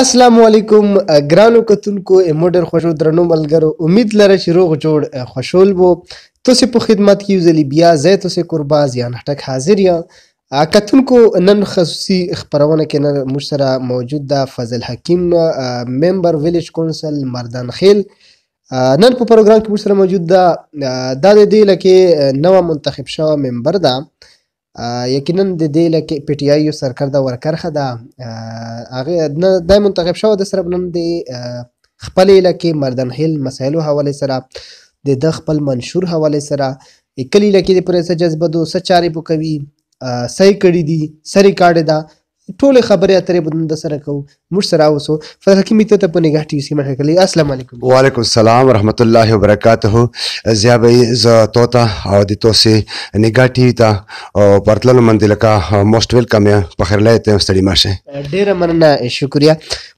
السلام علیکم ګرانو کتونکو ایموډر خوشو درنو ملګرو امید لره چې روغ جوړ خوشول وو تاسو په خدمت کې یوزلی بیا زه تاسو قربا زیان هټک حاضر یم کتونکو نن خصوصي خبرونه کې نه موږ سره موجود ده فضل حکیم ممبر ویلیج کونسل مردان خیل نن په پروګرام کې موږ سره موجود ده دا د دې لکه نو منتخب شوی ممبر ده یقینا د دې لکه پی ټی آی یو سرکرده ورکرخه ده هغه نه د منتخب شو د سره بنن دی خپل لکه مردن هیل مسایلو حواله سره د د خپل منشور حواله سره کلی لکه د پرې سره جذبه دو سچاري بو کوي صحیح کړی دي سری کاډه ده ټول خبرې اترې بدن د سره کو موږ سره اوسو فحکیمي ته په نگاه ټي سي مخه کلی السلام علیکم وعلیکم السلام ورحمت الله وبرکاته زیابې ز توتا او د توسي نگاه ټي تا پرتلن مندل کا موست ویلکم په خیر لای ته ستړي ماشه ډیره مننه شکریا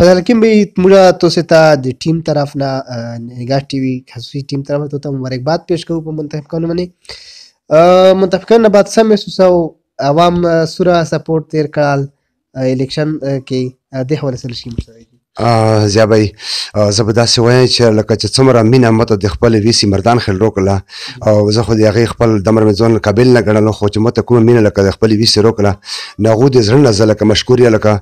فحکیم به موږ توسي ته د ټیم طرف نه نگاه ټي وي خصوصي ټیم طرف ته مبارکباد پېښ کوو په منتخبکانو باندې منتخبکان بعد سم محسوسو عوام سوره سپورټ تیر کال الیکشن کې د حواله سره شي مساوي زیابای زه به داسې وایم چې لکه چې څومره مینه مته د خپل ویسی مردان خل روکله او زه خو د هغې خپل دمر مې ځان قابل نه ګڼلو خو چې مته کومه مینه لکه د خپل ویسی روکله نو هغو د زړه نه زه لکه مشکور یم لکه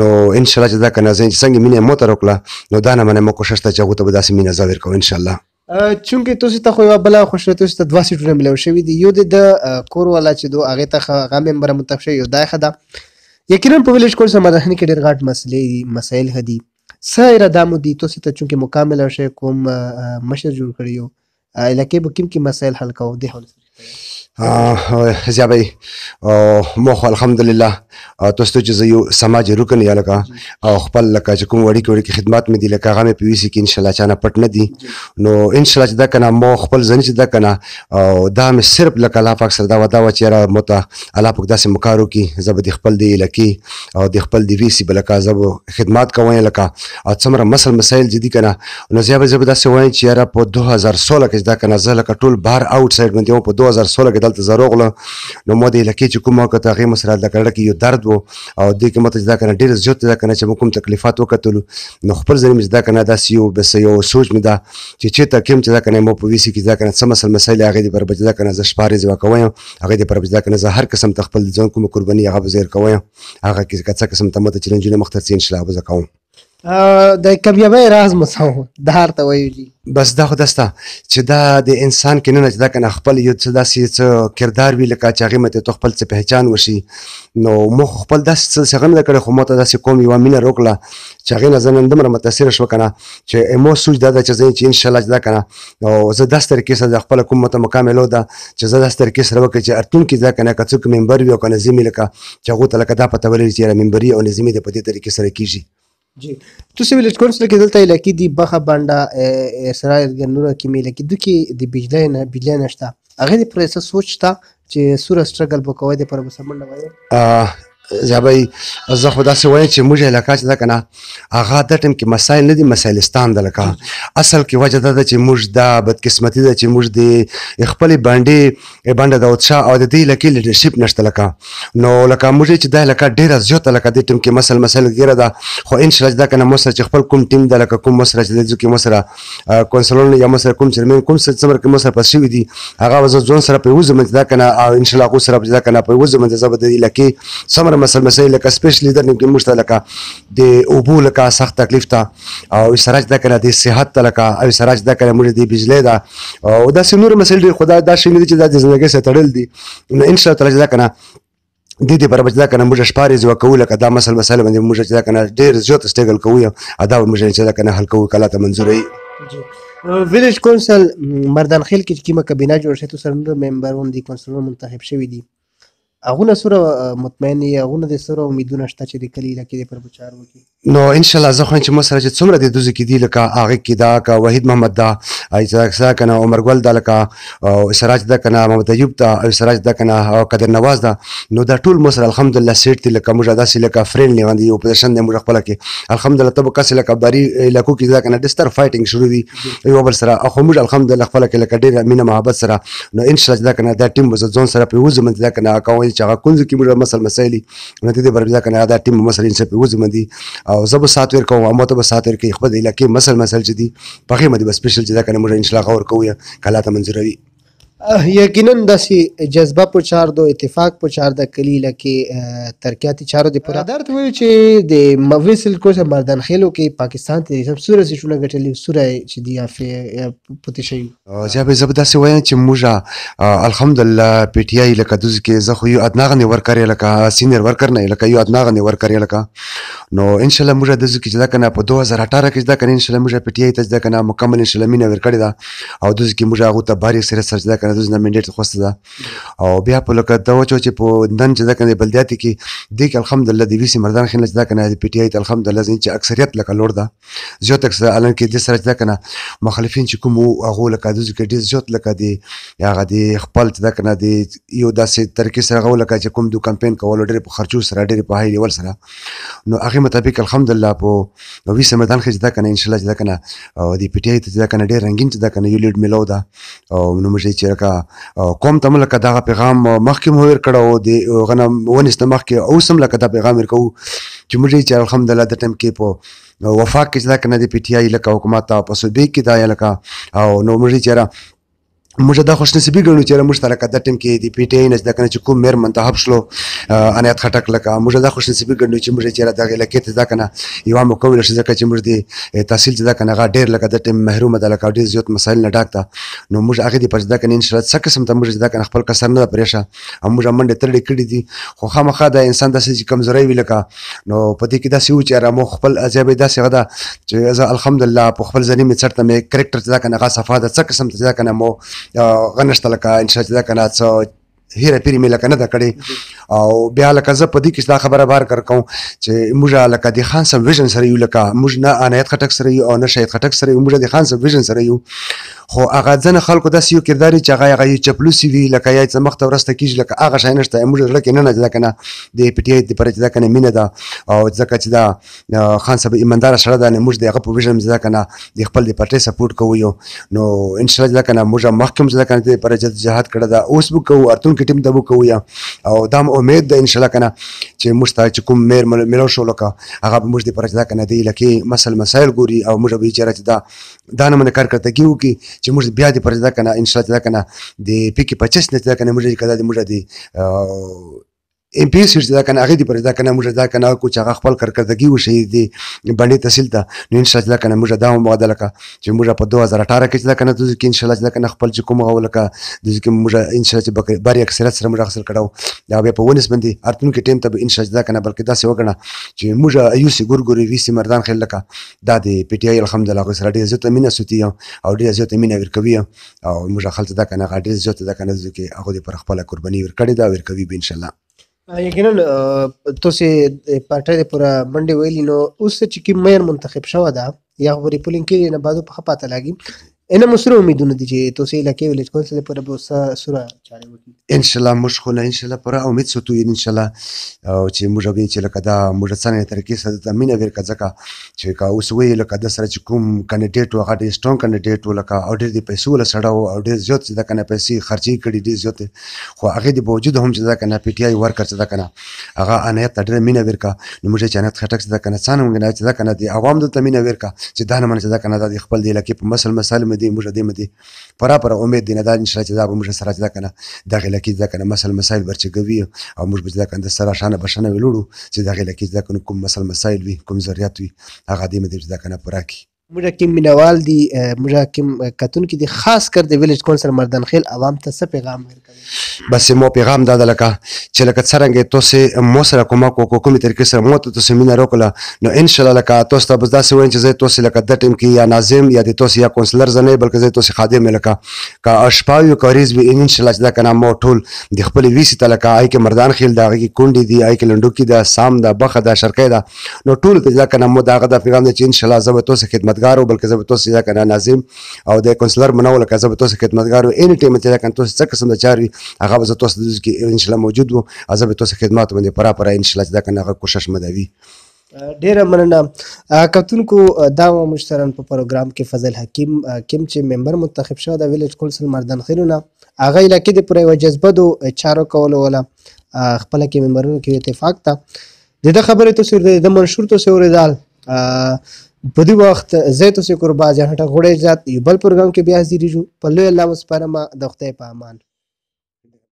نو انشاءالله چې دا که نه زه څنګه مینه مته روکله نو دا نه منه مو کوشش ته چې هغو ته به داسې مینه زه ورکوم انشاءالله چونکی تاسو ته خو یو بل خوشاله تاسو ته دوه سیټونه ملو شوې دي یو د کور والا چې دوه هغه ته هغه ممبر منتخب شوی یو دای خدا یقینا په ویلیج کورس مداخله کې ډېر غټ مسلې دي مسایل هدي سره اراده مو دي تاسو ته چونکه مکمل شي کوم مشر جوړ کړیو الکه به کوم کې مسایل حل کوو د حل سره زیابای موخ الحمدلله تاسو چې یو سماج رکن یا لکه او خپل لکه چې کوم وړي کوي خدمات مې دي لکه هغه مې پیوي سي کې ان شاء الله چانه پټ نه دي نو ان شاء الله چې دا کنه مو خپل ځنی چې دا کنه او دا مې صرف لکه الله پاک سره دا ودا و چې را مت الله پاک داسې مکارو کې زب دي خپل دی لکه او د خپل دی وی سي بلکه زب خدمات کوي لکه او څمره مسل مسایل جدي کنه نو زیاب زب داسې وایي چې را په 2016 کې دا کنه زه لکه ټول بار اوټ سایډ باندې په 2016 کې دلته زروغله نو مو دې لکه چې کومه کته هغه مسله د کړه کې یو درد وو او دې کې مته دا کنه ډیر زیات دا کنه چې کوم تکلیفات وکتل نو خپل ځنه مې دا کنه دا سیو بس یو سوچ مې دا چې چې ته کوم چې دا کنه مو په ویسي کې دا کنه سم مسل مسله هغه دې پر بچ دا کنه ز شپارې ځوا کوم هغه دې پر بچ دا کنه زه هر قسم تخپل ځان کوم قرباني هغه زیر کوم هغه کې څه قسم ته مت چیلنجونه مخترسین شلا وځ کوم د کامیابی راز مساو دهار ته ویلي بس دا خو دسته چې دا د انسان کې نه چې دا کنه خپل یو څه داسې څه کردار وي لکه چې هغې مته تو خپل څه پہچان وشي نو مو خپل داسې څه څه غم نه کړی خو ما ته داسې کوم یوه مینه روکړه چې هغې نه زه نن دومره متاثره شوه کنه چې مو سوچ دا ده چې زه چې انشاءالله چې دا کنه او زه داسې طریقې سره د خپل کوم مته مکاملو ده چې زه داسې طریقې سره وکړم چې راتلونکي دا کنه که څوک ممبر وي او که نظمي لکه چې هغو ته لکه دا پته ولري چې یاره ممبري او نظمي د په دې طریقې سره کېږي جی ਤੁਸੀਂ ویل کونسل کې دلته لکه دی بخه باندې اسرائیل ګنوره کې مې لکه دکې د بجلی نه بجلی نشته هغه د پروسس سوچ تا چې سور سټرګل وکوي د پر مسمنډه وایي زبای زه خو داسې وایم چې موږ علاقه چې دا کنه هغه د ټیم کې مسایل نه دي مسایلستان د لکه اصل کې وجه دا ده چې موږ دا بدقسمتي ده چې موږ د خپل باندې باندې د اوتشا او د دې لکه لیډرشپ نشته لکه نو لکه موږ چې دا لکه ډیره زیاته لکه د ټیم کې مسل مسل ګیره ده خو ان شاء الله دا کنه مسل چې خپل کوم ټیم د لکه کوم مسل چې د کې مسل کونسلون یا مسل کوم چیرمن کوم څه څمر کې مسل پښې وي دي هغه وزو ځون سره په وزمن دا کنه او ان شاء الله کو سره دا کنه په وزمن دا زبد لکه سمر هر مسل مسلې لکه سپیشلی د نیمګړي مشته لکه د اوبو لکه سخت تکلیف ته او سراج د کړه د صحت ته لکه او سراج د کړه موږ د بجلی دا او دا سنور مسل دی خدای دا شینې چې د ژوندۍ سره تړل دي ان شاء الله تعالی دا کنه د دې پر بچدا کنه موږ شپارې زو کول کدا مسل مسله باندې موږ چې کنه ډېر زیات استګل کوي ادا موږ چې کنه حل کوي کله ته منزورې ویلیج کونسل مردان خیل کې کیمه کابینه جوړ شته سره ممبرون دي کونسلونه منتخب شوی دي هغه سره مطمئن یې هغه د سره امیدونه شته چې د کلی لکه پر بچار وکړي نو ان شاء الله زه خو چې مو سره چې څومره د دوزې کې دی لکه هغه کې دا کا وحید محمد دا ایزاکسا کنه عمر ګل دا لکه او سراج دا کنه محمد ایوب دا او سراج دا کنه او قدر نواز دا نو دا ټول مو سره الحمدلله سیټ دی لکه موږ داسې لکه فرینډلی باندې یو پوزیشن دی موږ خپل کې الحمدلله تب کس لکه بری لکو کې دا کنه ډستر فایټینګ شروع دی یو بل سره خو موږ الحمدلله خپل کې لکه ډیره مینه محبت سره نو ان شاء الله دا کنه دا ټیم وز ځون سره په وزمن دا کنه کوي چې هغه کونځ کې موږ مسل مسایلی نو د بربزا کنه دا ټیم مسلې څه په وزمندي او زب سات ور کوم امه ته به سات ور کوي خپل علاقې مسل مسل چې دي په خې مده سپیشل چې دا کنه موږ ان شاء الله غور کوو کله ته منځروي یقینا داسې جذبه په چار دو اتفاق په چار د کلیله کې ترکیاتی چارو د پوره درد وی چې د مویسل کوسه مردان خېلو کې پاکستان ته سب سوره سي شونه غټلې سوره چې دی اف پوت شي زه به زبدا سي وایم چې موږ الحمدلله پی ټی آی لکه دوز کې زه خو یو ادناغنی ورکرې لکه سینیئر ورکر نه لکه یو ادناغنی ورکرې لکه نو ان شاء الله موږ د زکه چې دا کنه په 2018 کې دا کنه ان شاء الله موږ پی ټی آی ته دا کنه مکمل ان شاء الله مینه ورکړې دا او دوز کې موږ هغه ته باري سره سره کنه د نامینیټ خوسته ده او بیا په لکه دا وچو چې په نن چې دا کنه بلدیات کې د الحمدلله د ویسي مردان خنه دا کنه د پی ټی آی الحمدلله ځین چې اکثریت لکه لور ده زیات اکثر الان کې د سره دا کنه مخالفین چې کوم هغه لکه د ځکه ډیر زیات لکه دی هغه دی خپل دا کنه دی یو داسې ترکیب سره غو لکه چې کوم دو کمپین کول ډیر په خرچو سره ډیر په هاي لیول سره نو هغه مطابق الحمدلله په ویسي مردان خنه دا کنه ان شاء الله دا کنه د پی ټی آی ته دا کنه ډیر رنگین چې دا کنه یو لیډ ملو ده او نو موږ چې لکه قوم ته لکه دا پیغام مخکې مو ور کړو دی غنم ونست مخکې اوس هم لکه دا پیغام ورکو چې موږ یې چې الحمدلله د ټیم کې په وفاق کې دا کنه دی پی ټی آی لکه حکومت او په صوبې کې دا لکه او نو موږ یې چیرې موږ دا خوشنصیبي ګڼو چې موږ سره کده ټیم کې دی پی ټی آی نه ځکه چې کوم مېر منتخب شلو انیت خټک لکه موږ دا خوشنصیبي ګڼو چې موږ چیرې دغه لکه ته ځکه نه یو مکمل شي ځکه چې موږ دی تحصیل ځکه نه ډېر لکه د ټیم محروم ده لکه ډېر زیات مسایل نه ډاکتا نو موږ هغه دی پرځدا کنه ان شاء الله څه قسم ته موږ ځکه خپل کسر نه پرېشه موږ منډه ترې کړې دي خو خامخا دا انسان داسې کمزوري وی لکه نو پدې کې داسې و چې را مو خپل عجیب داسې غدا چې الحمدلله په خپل ځنی می چرته می کریکټر ځکه نه غا صفاده څه قسم ته ځکه نه مو ja kannastalkaa, niin se on sitä kannattaa هیره پیری مې لکه نه ده کړې او بیا لکه زه په دې کې دا خبره بار کر کوم چې موږ لکه د خان سم ویژن سره یو لکه موږ نه انایت خټک سره یو او نه شاید خټک سره یو موږ د خان سم ویژن سره یو خو هغه ځنه خلکو داسې یو کردار چې هغه هغه چپلوسی وی لکه یا چې مخته ورسته کیږي لکه هغه شاین نشته موږ زړه کې نه نه ځکه نه د پی ټی آی د پرچ ځکه نه مینه ده او ځکه چې دا خان سم ایماندار سره ده موږ دغه په ویژن ځکه نه د خپل د پټې سپورټ کوو نو ان شاء الله ځکه نه موږ مخکې هم ځکه نه د پرچ جهاد کړه دا اوس به کوو ارتون کې کې ټیم ته وکړو یا او دا امید ده ان شاء الله کنه چې موږ ته چې کوم میر ملو شو لکه هغه به موږ دې پر دا کنه دی لکه مسل مسایل ګوري او موږ به چیرې چې دا دا نه من کار کرته کیو کی چې موږ بیا دې پر دا کنه ان شاء الله کنه د پیکي 25 نه کنه موږ کده موږ دې ایم پی سیټ دا کنه هغه دی پر دا کنه موږ دا کنه کو چې خپل کارکردګي وشي دی باندې تحصیل ته نو ان شاء الله کنه موږ دا هم بدل کا چې موږ په 2018 کې دا کنه د ان شاء الله دا کنه خپل چې کوم غو لکه د کې موږ ان شاء الله چې بری اکثریت سره موږ حاصل کړو دا به په ونس باندې ارتون کې ټیم ته ان شاء الله کنه بلکې دا څه وګڼه چې موږ یو سي ګورګوري وی سي مردان خل لکه دا د پی ټی آی الحمدلله سره ډیر زیاته مینه سوتي او ډیر زیاته مینه ورکوي او موږ خلک دا کنه ډیر زیاته دا کنه چې هغه د پر خپل قرباني ورکړي دا ورکوي به ان شاء الله یقینا تاسو پارټي د پورا منډي ویلی نو اوس چې کی مېر منتخب شوه دا یا غوري پولینګ کې نه بازو په خپاته لاګي ان مسره امیدونه دي چې تاسو علاقې ویلج کونسل پورې به سره چاره وکړي ان شاء الله موږ خو ان شاء الله پر امید ساتو ان شاء الله چې موږ به چې لکه دا موږ څنګه طریقې سره د مینه ورکړه ځکه چې کا اوس وی لکه د سره چې کوم کینډیډیټ وغه ډېر سترونګ کینډیډیټ ولکه او ډېر د پیسو له سره او ډېر زیات چې دا کنه پیسې خرچي کړي ډېر زیات خو هغه د باوجود هم چې دا کنه پی ټی آی ورکر چې دا کنه هغه انیت ډېر مینه ورکړه نو موږ چې انیت خټک چې دا کنه څنګه موږ نه چې دا کنه د عوام د تمینه ورکړه چې دا نه منځ دا کنه د خپل دی لکه په مسل مسل مدي موږ دې مدي پرا پر امید دی نه دا ان شاء الله چې دا به موږ سره چې دا کنه دغه لکه ځکه مسل مسایل برچګوي او موږ به ځکه د سره شانه بشنه ولړو چې دغه لکه ځکه کوم مسل مسایل وي کوم ذریات وي هغه دې مدې ځکه نه پوره کی موږ کوم مینوال دي موږ کوم کتونکي دي خاص کر د ویلیج کونسل مردان خیل عوام ته څه پیغام ورکوي بس مو پیغام دا لکه چې لکه څنګه تاسو مو سره کوم کو کومې طریقې سره مو ته تاسو مینه وکړه نو ان شاء الله لکه تاسو ته بس دا سوین چې زه تاسو لکه د ټیم کې یا ناظم یا د تاسو یا کونسلر زنه بلکې زه تاسو خادم لکه کا اشپاو کاریز به ان شاء الله چې دا کنه مو ټول د خپل ویسي ته لکه آی کې مردان خیل دا کی کونډي دي آی کې لنډو کې دا سام دا بخه دا شرکې دا نو ټول ته دا کنه مو دا غدا پیغام دی چې ان شاء الله زه به تاسو خدمت خدمتګارو بلکې زه به تاسو یا کنه ناظم او د کونسلر منول لکه زه به تاسو خدمتګارو اني ټیم چې کنه تاسو څه قسم د چاري هغه به تاسو د کې ان شاء الله موجود وو زه به تاسو خدمات باندې پرا پرا ان شاء الله دا کنه کوشش مدوي ډیره مننه کتونکو دا مشترن په پروګرام کې فضل حکیم کیم چې ممبر منتخب شو د ویلیج کونسل مردان خیرونه هغه علاقې د پرې جذبه دو چارو کولو ولا خپل کې ممبرونو کې اتفاق تا دغه خبره تاسو د منشور تاسو ورېدل په دې وخت زه تاسو کور باز هټه غوړې ذات یو بل پروګرام کې بیا حاضر یو په لوی الله وسپارم د خدای په امان